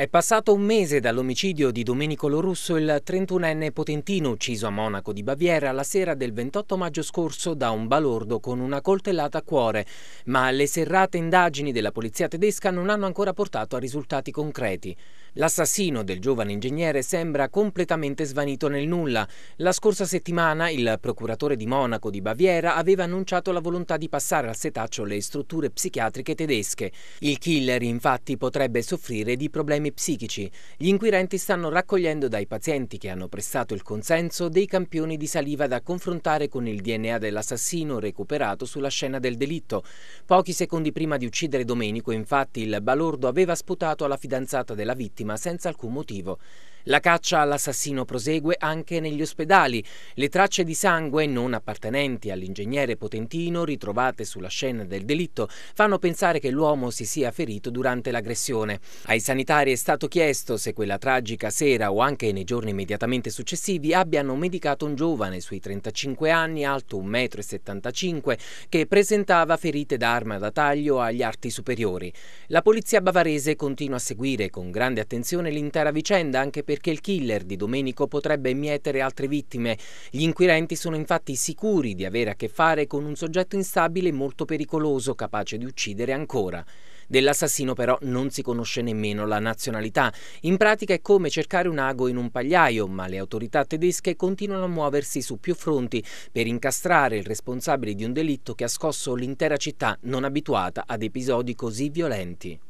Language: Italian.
È passato un mese dall'omicidio di Domenico Lorusso, il 31enne potentino ucciso a Monaco di Baviera la sera del 28 maggio scorso da un balordo con una coltellata a cuore, ma le serrate indagini della polizia tedesca non hanno ancora portato a risultati concreti. L'assassino del giovane ingegnere sembra completamente svanito nel nulla. La scorsa settimana il procuratore di Monaco di Baviera aveva annunciato la volontà di passare al setaccio le strutture psichiatriche tedesche. Il killer infatti potrebbe soffrire di problemi disturbi psichici. Gli inquirenti stanno raccogliendo dai pazienti che hanno prestato il consenso dei campioni di saliva da confrontare con il DNA dell'assassino recuperato sulla scena del delitto. Pochi secondi prima di uccidere Domenico, infatti, il balordo aveva sputato alla fidanzata della vittima senza alcun motivo. La caccia all'assassino prosegue anche negli ospedali. Le tracce di sangue non appartenenti all'ingegnere potentino ritrovate sulla scena del delitto fanno pensare che l'uomo si sia ferito durante l'aggressione. Ai sanitari è stato chiesto se quella tragica sera o anche nei giorni immediatamente successivi abbiano medicato un giovane sui 35 anni, alto 1,75 m, che presentava ferite d'arma da taglio agli arti superiori. La polizia bavarese continua a seguire con grande attenzione l'intera vicenda anche perché perché il killer di Domenico potrebbe mietere altre vittime. Gli inquirenti sono infatti sicuri di avere a che fare con un soggetto instabile e molto pericoloso, capace di uccidere ancora. Dell'assassino però non si conosce nemmeno la nazionalità. In pratica è come cercare un ago in un pagliaio, ma le autorità tedesche continuano a muoversi su più fronti per incastrare il responsabile di un delitto che ha scosso l'intera città non abituata ad episodi così violenti.